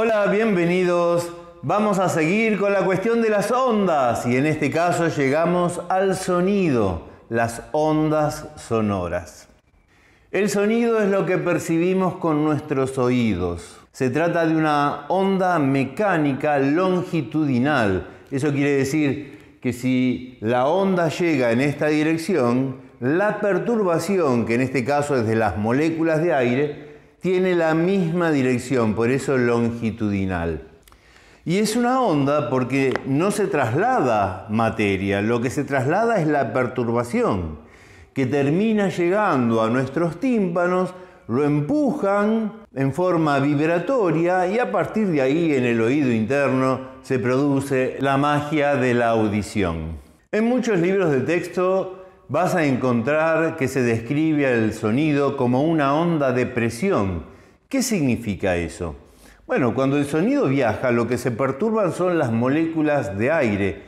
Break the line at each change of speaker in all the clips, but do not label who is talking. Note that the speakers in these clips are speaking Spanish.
Hola, bienvenidos. Vamos a seguir con la cuestión de las ondas y en este caso llegamos al sonido, las ondas sonoras. El sonido es lo que percibimos con nuestros oídos. Se trata de una onda mecánica longitudinal. Eso quiere decir que si la onda llega en esta dirección, la perturbación, que en este caso es de las moléculas de aire, tiene la misma dirección, por eso longitudinal. Y es una onda porque no se traslada materia, lo que se traslada es la perturbación, que termina llegando a nuestros tímpanos, lo empujan en forma vibratoria y a partir de ahí en el oído interno se produce la magia de la audición. En muchos libros de texto vas a encontrar que se describe el sonido como una onda de presión. ¿Qué significa eso? Bueno, cuando el sonido viaja, lo que se perturban son las moléculas de aire,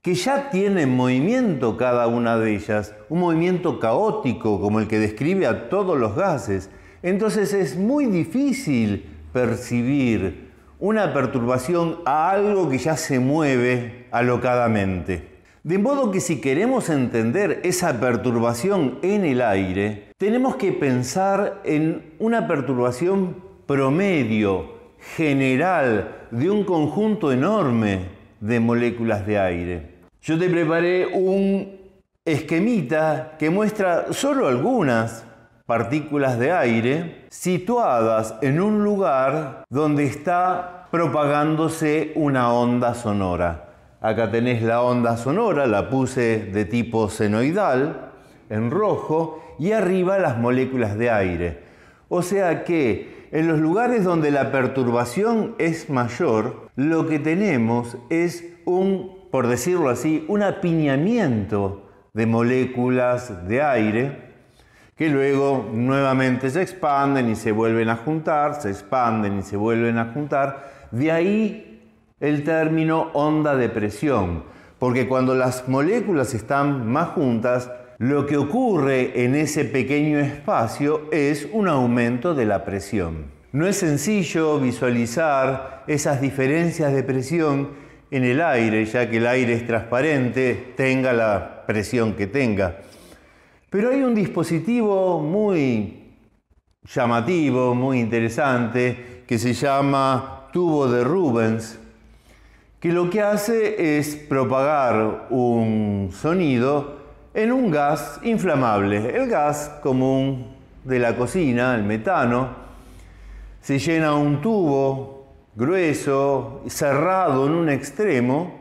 que ya tienen movimiento cada una de ellas, un movimiento caótico como el que describe a todos los gases. Entonces es muy difícil percibir una perturbación a algo que ya se mueve alocadamente. De modo que si queremos entender esa perturbación en el aire, tenemos que pensar en una perturbación promedio, general, de un conjunto enorme de moléculas de aire. Yo te preparé un esquemita que muestra solo algunas partículas de aire situadas en un lugar donde está propagándose una onda sonora. Acá tenés la onda sonora, la puse de tipo senoidal, en rojo, y arriba las moléculas de aire. O sea que en los lugares donde la perturbación es mayor, lo que tenemos es un, por decirlo así, un apiñamiento de moléculas de aire que luego nuevamente se expanden y se vuelven a juntar, se expanden y se vuelven a juntar. De ahí el término onda de presión, porque cuando las moléculas están más juntas, lo que ocurre en ese pequeño espacio es un aumento de la presión. No es sencillo visualizar esas diferencias de presión en el aire, ya que el aire es transparente, tenga la presión que tenga. Pero hay un dispositivo muy llamativo, muy interesante, que se llama tubo de Rubens, que lo que hace es propagar un sonido en un gas inflamable, el gas común de la cocina, el metano. Se llena un tubo grueso, cerrado en un extremo,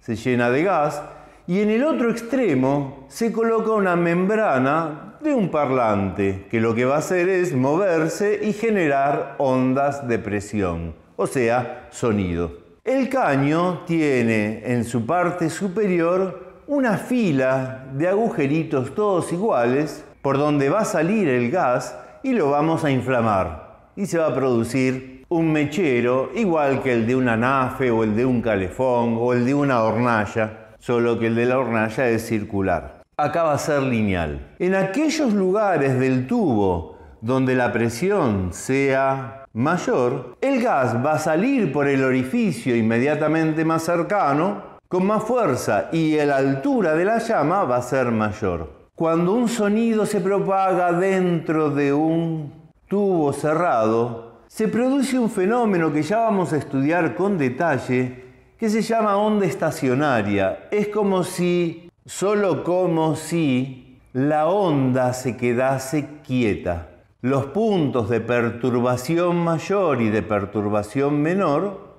se llena de gas, y en el otro extremo se coloca una membrana de un parlante, que lo que va a hacer es moverse y generar ondas de presión, o sea, sonido. El caño tiene en su parte superior una fila de agujeritos todos iguales por donde va a salir el gas y lo vamos a inflamar. Y se va a producir un mechero igual que el de un anafe o el de un calefón o el de una hornalla, solo que el de la hornalla es circular. Acá va a ser lineal. En aquellos lugares del tubo donde la presión sea mayor, el gas va a salir por el orificio inmediatamente más cercano con más fuerza y la altura de la llama va a ser mayor. Cuando un sonido se propaga dentro de un tubo cerrado, se produce un fenómeno que ya vamos a estudiar con detalle que se llama onda estacionaria. Es como si, solo como si, la onda se quedase quieta los puntos de perturbación mayor y de perturbación menor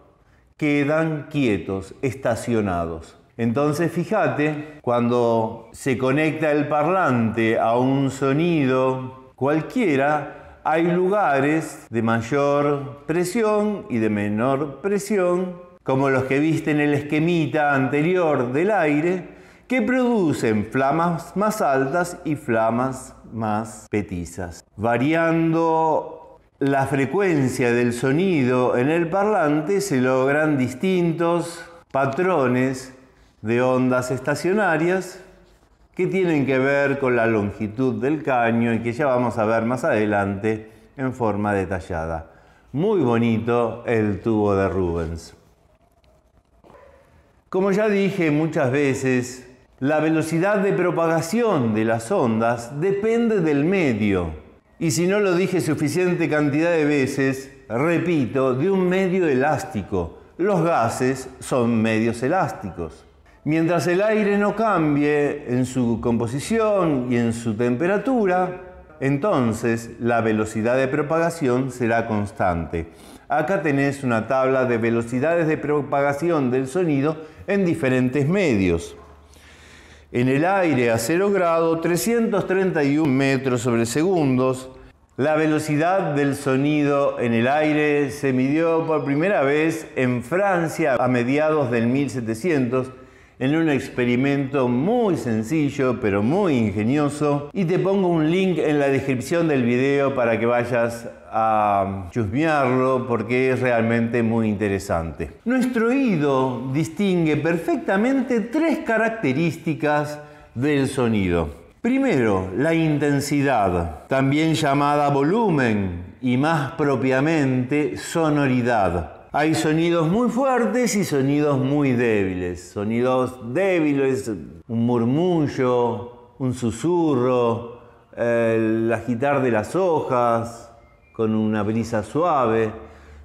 quedan quietos, estacionados. Entonces fíjate, cuando se conecta el parlante a un sonido cualquiera, hay lugares de mayor presión y de menor presión, como los que viste en el esquemita anterior del aire, que producen flamas más altas y flamas más petizas, variando la frecuencia del sonido en el parlante se logran distintos patrones de ondas estacionarias que tienen que ver con la longitud del caño y que ya vamos a ver más adelante en forma detallada. Muy bonito el tubo de Rubens. Como ya dije muchas veces, la velocidad de propagación de las ondas depende del medio. Y si no lo dije suficiente cantidad de veces, repito, de un medio elástico. Los gases son medios elásticos. Mientras el aire no cambie en su composición y en su temperatura, entonces la velocidad de propagación será constante. Acá tenés una tabla de velocidades de propagación del sonido en diferentes medios en el aire a 0 grado, 331 metros sobre segundos. La velocidad del sonido en el aire se midió por primera vez en Francia a mediados del 1700 en un experimento muy sencillo pero muy ingenioso y te pongo un link en la descripción del video para que vayas a chusmearlo porque es realmente muy interesante. Nuestro oído distingue perfectamente tres características del sonido. Primero, la intensidad, también llamada volumen y más propiamente sonoridad. Hay sonidos muy fuertes y sonidos muy débiles. Sonidos débiles, un murmullo, un susurro, el agitar de las hojas con una brisa suave.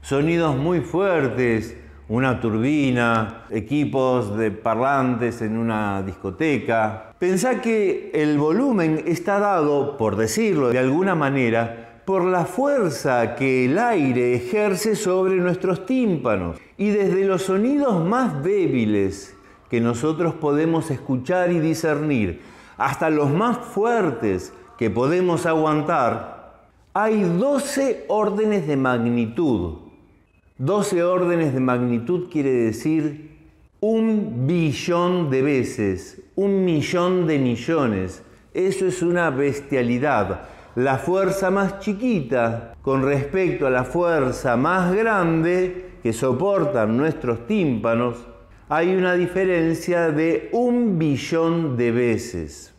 Sonidos muy fuertes, una turbina, equipos de parlantes en una discoteca. Pensá que el volumen está dado, por decirlo de alguna manera, por la fuerza que el aire ejerce sobre nuestros tímpanos y desde los sonidos más débiles que nosotros podemos escuchar y discernir hasta los más fuertes que podemos aguantar, hay 12 órdenes de magnitud. 12 órdenes de magnitud quiere decir un billón de veces, un millón de millones. Eso es una bestialidad la fuerza más chiquita con respecto a la fuerza más grande que soportan nuestros tímpanos, hay una diferencia de un billón de veces.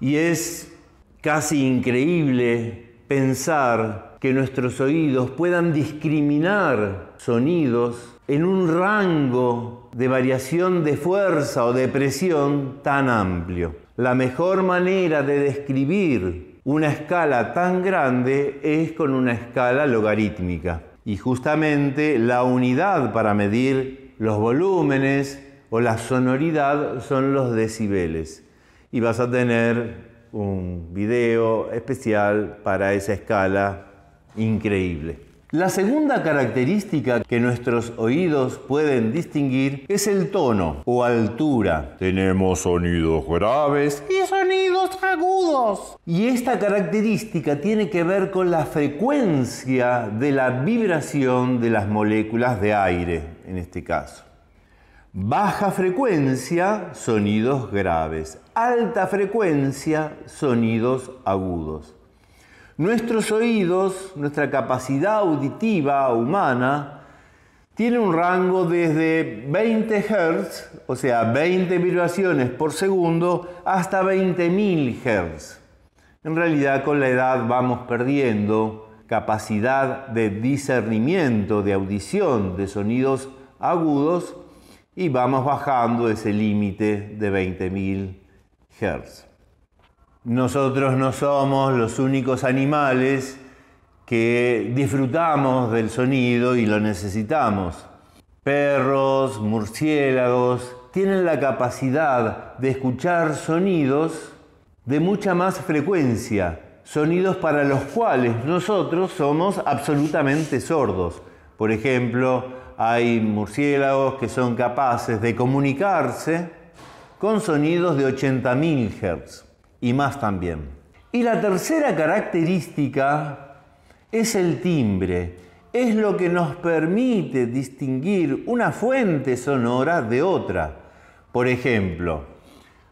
Y es casi increíble pensar que nuestros oídos puedan discriminar sonidos en un rango de variación de fuerza o de presión tan amplio. La mejor manera de describir una escala tan grande es con una escala logarítmica. Y justamente la unidad para medir los volúmenes o la sonoridad son los decibeles. Y vas a tener un video especial para esa escala increíble. La segunda característica que nuestros oídos pueden distinguir es el tono o altura. Tenemos sonidos graves y sonidos agudos. Y esta característica tiene que ver con la frecuencia de la vibración de las moléculas de aire, en este caso. Baja frecuencia, sonidos graves. Alta frecuencia, sonidos agudos. Nuestros oídos, nuestra capacidad auditiva humana, tiene un rango desde 20 Hz, o sea, 20 vibraciones por segundo, hasta 20.000 Hz. En realidad con la edad vamos perdiendo capacidad de discernimiento, de audición de sonidos agudos y vamos bajando ese límite de 20.000 Hz. Nosotros no somos los únicos animales que disfrutamos del sonido y lo necesitamos. Perros, murciélagos, tienen la capacidad de escuchar sonidos de mucha más frecuencia, sonidos para los cuales nosotros somos absolutamente sordos. Por ejemplo, hay murciélagos que son capaces de comunicarse con sonidos de 80.000 Hz y más también. Y la tercera característica es el timbre, es lo que nos permite distinguir una fuente sonora de otra. Por ejemplo,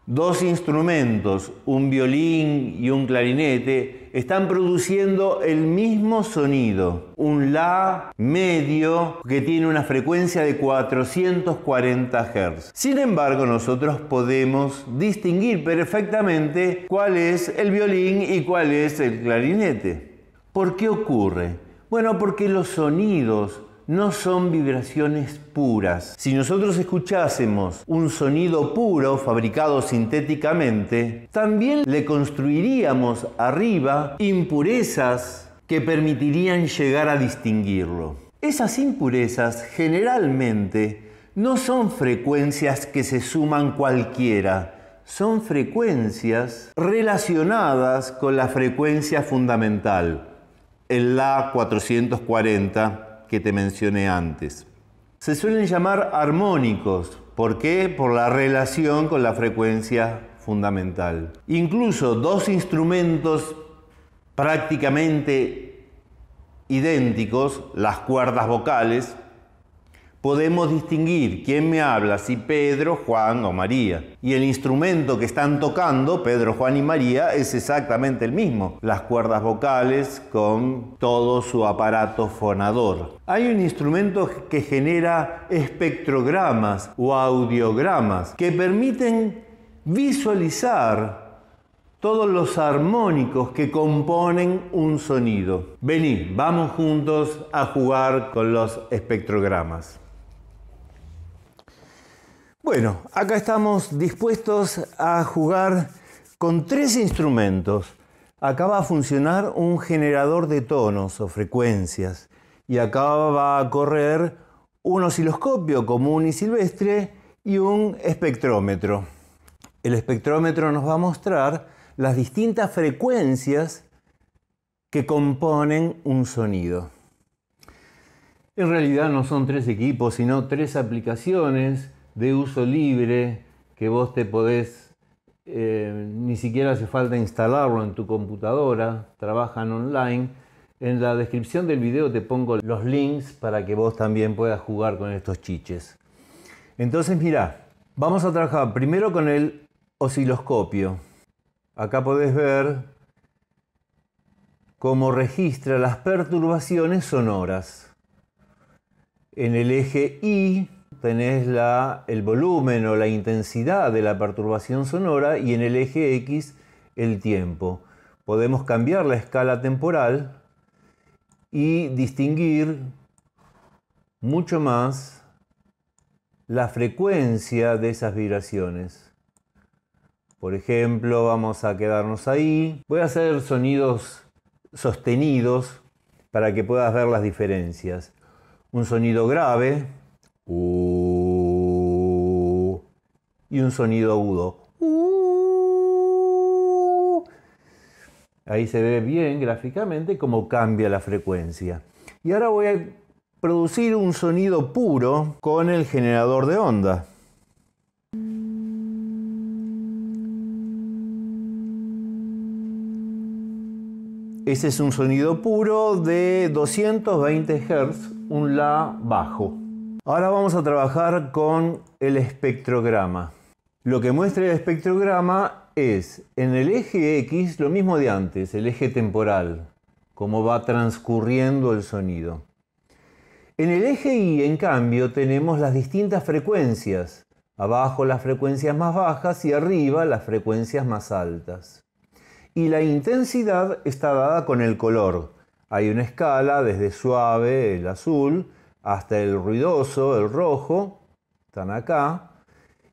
dos instrumentos, un violín y un clarinete, están produciendo el mismo sonido, un La medio que tiene una frecuencia de 440 Hz. Sin embargo, nosotros podemos distinguir perfectamente cuál es el violín y cuál es el clarinete. ¿Por qué ocurre? Bueno, porque los sonidos no son vibraciones puras. Si nosotros escuchásemos un sonido puro fabricado sintéticamente, también le construiríamos arriba impurezas que permitirían llegar a distinguirlo. Esas impurezas generalmente no son frecuencias que se suman cualquiera, son frecuencias relacionadas con la frecuencia fundamental, En La 440 que te mencioné antes. Se suelen llamar armónicos. ¿Por qué? Por la relación con la frecuencia fundamental. Incluso dos instrumentos prácticamente idénticos, las cuerdas vocales, podemos distinguir quién me habla, si Pedro, Juan o María. Y el instrumento que están tocando, Pedro, Juan y María, es exactamente el mismo, las cuerdas vocales con todo su aparato fonador. Hay un instrumento que genera espectrogramas o audiogramas que permiten visualizar todos los armónicos que componen un sonido. Vení, vamos juntos a jugar con los espectrogramas. Bueno, acá estamos dispuestos a jugar con tres instrumentos. Acá va a funcionar un generador de tonos o frecuencias y acá va a correr un osciloscopio común y silvestre y un espectrómetro. El espectrómetro nos va a mostrar las distintas frecuencias que componen un sonido. En realidad no son tres equipos, sino tres aplicaciones de uso libre que vos te podés, eh, ni siquiera hace falta instalarlo en tu computadora, trabajan online. En la descripción del video te pongo los links para que vos también puedas jugar con estos chiches. Entonces mira, vamos a trabajar primero con el osciloscopio. Acá podés ver cómo registra las perturbaciones sonoras. En el eje Y tenés el volumen o la intensidad de la perturbación sonora y en el eje X el tiempo. Podemos cambiar la escala temporal y distinguir mucho más la frecuencia de esas vibraciones. Por ejemplo, vamos a quedarnos ahí. Voy a hacer sonidos sostenidos para que puedas ver las diferencias. Un sonido grave, y un sonido agudo. ahí se ve bien gráficamente cómo cambia la frecuencia. Y ahora voy a producir un sonido puro con el generador de onda. Ese es un sonido puro de 220 Hz, un La bajo. Ahora vamos a trabajar con el espectrograma. Lo que muestra el espectrograma es en el eje X lo mismo de antes, el eje temporal, cómo va transcurriendo el sonido. En el eje Y, en cambio, tenemos las distintas frecuencias. Abajo las frecuencias más bajas y arriba las frecuencias más altas. Y la intensidad está dada con el color. Hay una escala desde suave, el azul, hasta el ruidoso, el rojo, están acá,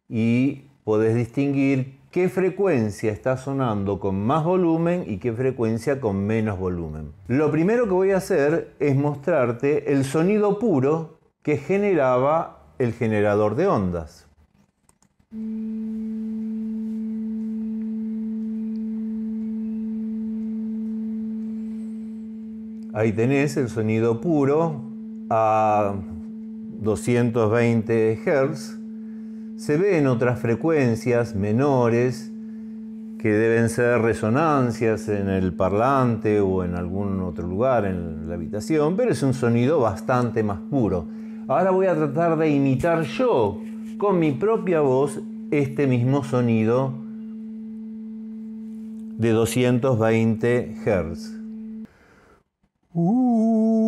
y podés distinguir qué frecuencia está sonando con más volumen y qué frecuencia con menos volumen. Lo primero que voy a hacer es mostrarte el sonido puro que generaba el generador de ondas. Ahí tenés el sonido puro a 220 Hz, se ven otras frecuencias menores que deben ser resonancias en el parlante o en algún otro lugar en la habitación, pero es un sonido bastante más puro. Ahora voy a tratar de imitar yo con mi propia voz este mismo sonido de 220 hertz. Uh.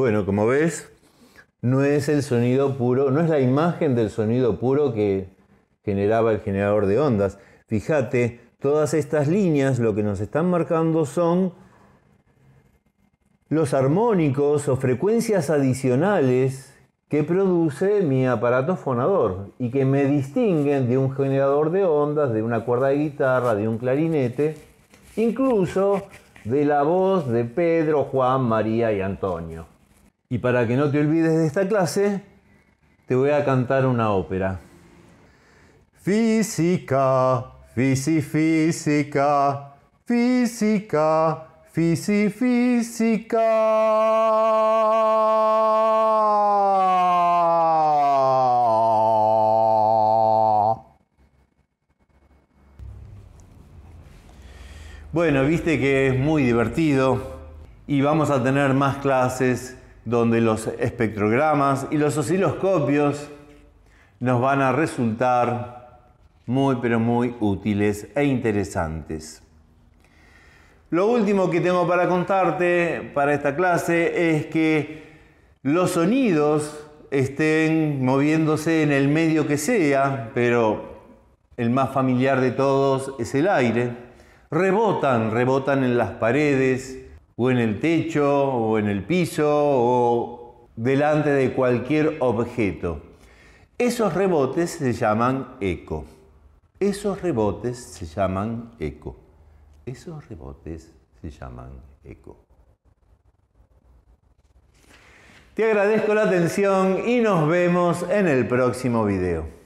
Bueno, como ves, no es el sonido puro, no es la imagen del sonido puro que generaba el generador de ondas. Fíjate, todas estas líneas lo que nos están marcando son los armónicos o frecuencias adicionales que produce mi aparato fonador y que me distinguen de un generador de ondas, de una cuerda de guitarra, de un clarinete, incluso de la voz de Pedro, Juan, María y Antonio. Y para que no te olvides de esta clase, te voy a cantar una ópera. Física, fisi física, física, física. Bueno, viste que es muy divertido y vamos a tener más clases donde los espectrogramas y los osciloscopios nos van a resultar muy pero muy útiles e interesantes. Lo último que tengo para contarte para esta clase es que los sonidos estén moviéndose en el medio que sea, pero el más familiar de todos es el aire, rebotan, rebotan en las paredes, o en el techo, o en el piso, o delante de cualquier objeto. Esos rebotes se llaman eco. Esos rebotes se llaman eco. Esos rebotes se llaman eco. Te agradezco la atención y nos vemos en el próximo video.